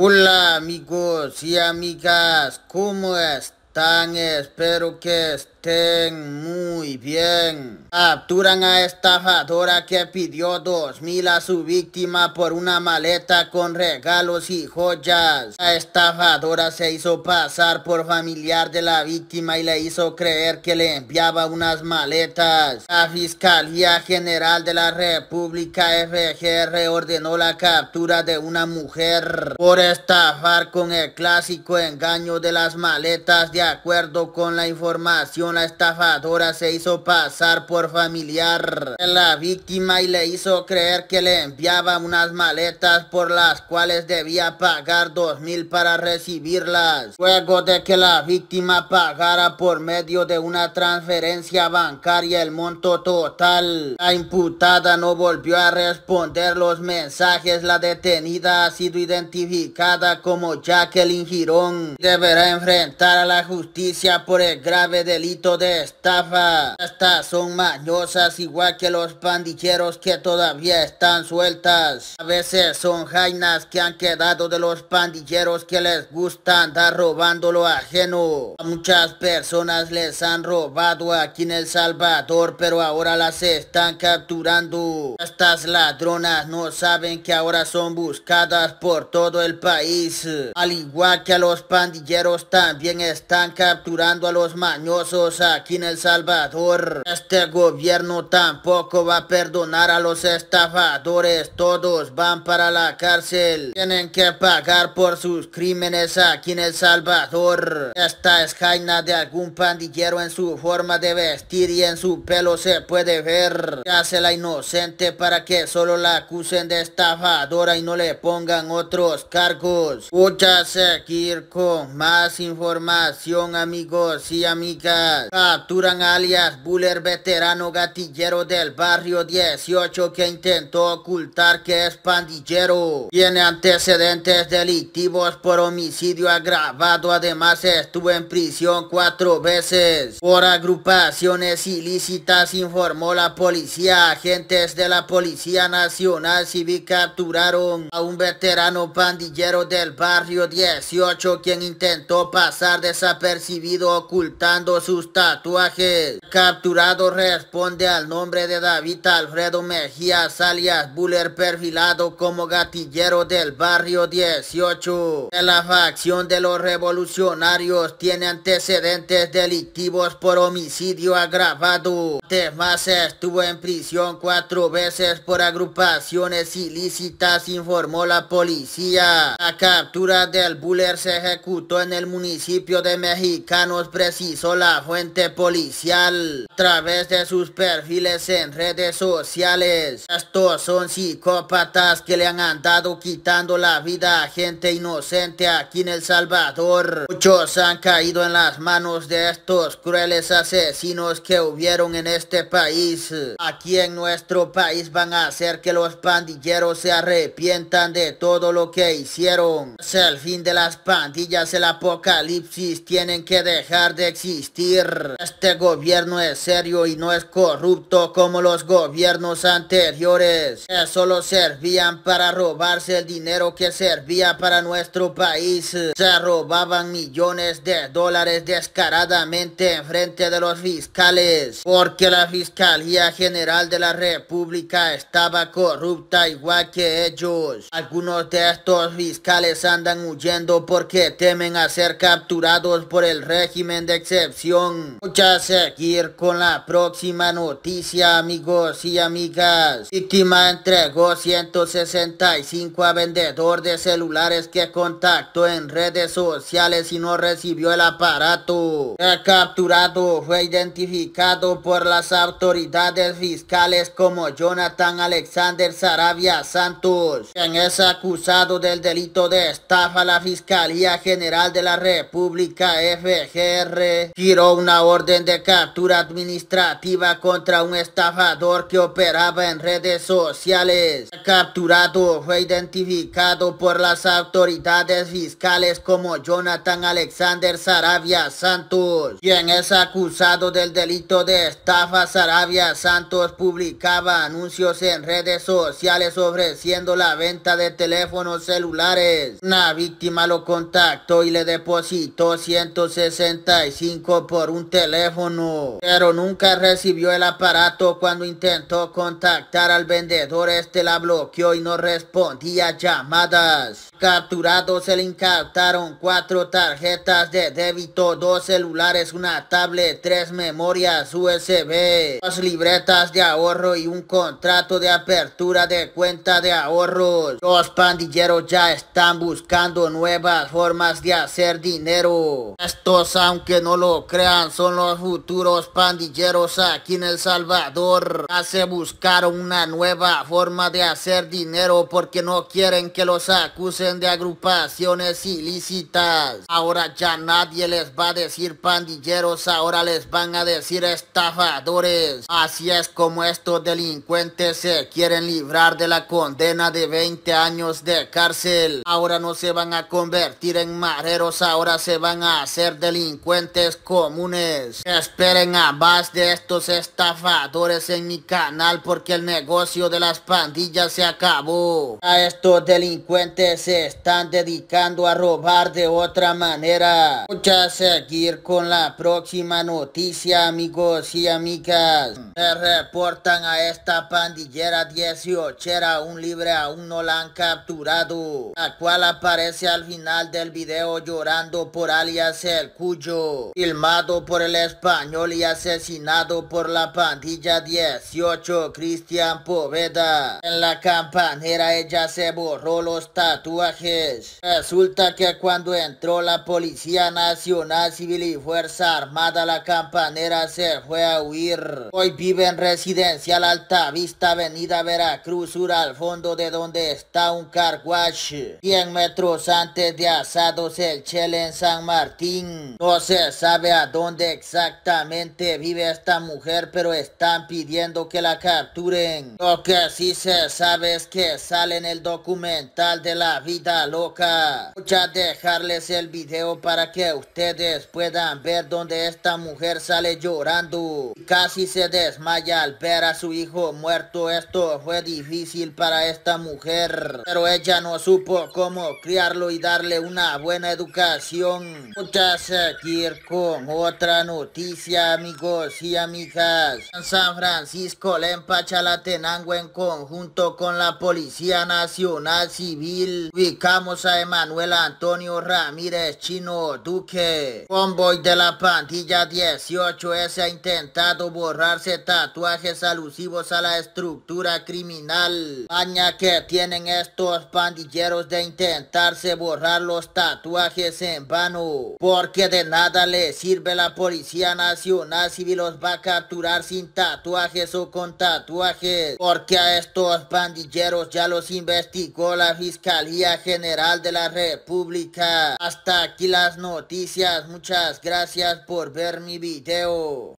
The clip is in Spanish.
Hola amigos y amigas, ¿cómo están? Espero que estén muy bien. Capturan a estafadora que pidió 2000 a su víctima por una maleta con regalos y joyas. La estafadora se hizo pasar por familiar de la víctima y le hizo creer que le enviaba unas maletas. La Fiscalía General de la República FGR ordenó la captura de una mujer por estafar con el clásico engaño de las maletas de acuerdo con la información, la estafadora se hizo pasar por familiar de la víctima y le hizo creer que le enviaba unas maletas por las cuales debía pagar dos mil para recibirlas. Luego de que la víctima pagara por medio de una transferencia bancaria el monto total, la imputada no volvió a responder los mensajes. La detenida ha sido identificada como Jacqueline Girón. Deberá enfrentar a la justicia justicia por el grave delito de estafa. Estas son mañosas igual que los pandilleros que todavía están sueltas. A veces son jainas que han quedado de los pandilleros que les gusta andar robando lo ajeno. A muchas personas les han robado aquí en El Salvador, pero ahora las están capturando. Estas ladronas no saben que ahora son buscadas por todo el país. Al igual que a los pandilleros también están capturando a los mañosos aquí en El Salvador. Este gobierno tampoco va a perdonar a los estafadores. Todos van para la cárcel. Tienen que pagar por sus crímenes aquí en El Salvador. Esta es jaina de algún pandillero en su forma de vestir y en su pelo se puede ver. hace la inocente para que solo la acusen de estafadora y no le pongan otros cargos. a seguir con más información amigos y amigas, capturan alias Buller veterano gatillero del barrio 18 que intentó ocultar que es pandillero. Tiene antecedentes delictivos por homicidio agravado, además estuvo en prisión cuatro veces. Por agrupaciones ilícitas informó la policía, agentes de la Policía Nacional Civil capturaron a un veterano pandillero del barrio 18 quien intentó pasar desaparecido percibido ocultando sus tatuajes. Capturado responde al nombre de David Alfredo Mejía alias Buller perfilado como gatillero del barrio 18. La facción de los revolucionarios tiene antecedentes delictivos por homicidio agravado. Además estuvo en prisión cuatro veces por agrupaciones ilícitas informó la policía. La captura del Buller se ejecutó en el municipio de mexicanos precisó la fuente policial a través de sus perfiles en redes sociales. Estos son psicópatas que le han andado quitando la vida a gente inocente aquí en El Salvador. Muchos han caído en las manos de estos crueles asesinos que hubieron en este país. Aquí en nuestro país van a hacer que los pandilleros se arrepientan de todo lo que hicieron. Es el fin de las pandillas, el apocalipsis tiene tienen que dejar de existir. Este gobierno es serio y no es corrupto como los gobiernos anteriores, que solo servían para robarse el dinero que servía para nuestro país. Se robaban millones de dólares descaradamente en frente de los fiscales, porque la Fiscalía General de la República estaba corrupta igual que ellos. Algunos de estos fiscales andan huyendo porque temen a ser capturados por el régimen de excepción. Muchas seguir con la próxima noticia, amigos y amigas. Víctima entregó 165 a vendedor de celulares que contactó en redes sociales y no recibió el aparato. El capturado fue identificado por las autoridades fiscales como Jonathan Alexander Sarabia Santos, quien es acusado del delito de estafa la Fiscalía General de la República FGR giró una orden de captura administrativa contra un estafador que operaba en redes sociales. capturado fue identificado por las autoridades fiscales como Jonathan Alexander Sarabia Santos, quien es acusado del delito de estafa. Sarabia Santos publicaba anuncios en redes sociales ofreciendo la venta de teléfonos celulares. Una víctima lo contactó y le depositó 100 165 por un teléfono, pero nunca recibió el aparato cuando intentó contactar al vendedor. Este la bloqueó y no respondía llamadas. capturados se le incautaron cuatro tarjetas de débito, dos celulares, una tablet, tres memorias USB, dos libretas de ahorro y un contrato de apertura de cuenta de ahorros. Los pandilleros ya están buscando nuevas formas de hacer dinero. Estos, aunque no lo crean, son los futuros pandilleros aquí en El Salvador. Ya se buscaron una nueva forma de hacer dinero porque no quieren que los acusen de agrupaciones ilícitas. Ahora ya nadie les va a decir pandilleros, ahora les van a decir estafadores. Así es como estos delincuentes se quieren librar de la condena de 20 años de cárcel. Ahora no se van a convertir en mareros, ahora se van a ser delincuentes comunes. Esperen a más de estos estafadores en mi canal porque el negocio de las pandillas se acabó. A estos delincuentes se están dedicando a robar de otra manera. a seguir con la próxima noticia amigos y amigas. Se reportan a esta pandillera 18 era un libre aún no la han capturado. La cual aparece al final del video llorando por alias el Cuyo, filmado por el español y asesinado por la pandilla 18 Cristian Poveda. En la campanera ella se borró los tatuajes. Resulta que cuando entró la Policía Nacional Civil y Fuerza Armada, la campanera se fue a huir. Hoy vive en residencial Alta Vista Avenida Veracruz, Sur, al fondo de donde está un carwash. 100 metros antes de Asados El Chel en San Martín. No se sabe a dónde exactamente vive esta mujer, pero están pidiendo que la capturen. Lo que sí se sabe es que sale en el documental de la vida loca. Voy a dejarles el video para que ustedes puedan ver dónde esta mujer sale llorando. Casi se desmaya al ver a su hijo muerto. Esto fue difícil para esta mujer, pero ella no supo cómo criarlo y darle una buena educación a seguir con otra noticia, amigos y amigas. En San Francisco Lempa Chalatenango en conjunto con la Policía Nacional Civil ubicamos a Emanuel Antonio Ramírez Chino Duque. Convoy de la pandilla 18S ha intentado borrarse tatuajes alusivos a la estructura criminal. Aña que tienen estos pandilleros de intentarse borrar los tatuajes en vano porque de nada le sirve la Policía Nacional si los va a capturar sin tatuajes o con tatuajes, porque a estos bandilleros ya los investigó la Fiscalía General de la República. Hasta aquí las noticias, muchas gracias por ver mi video.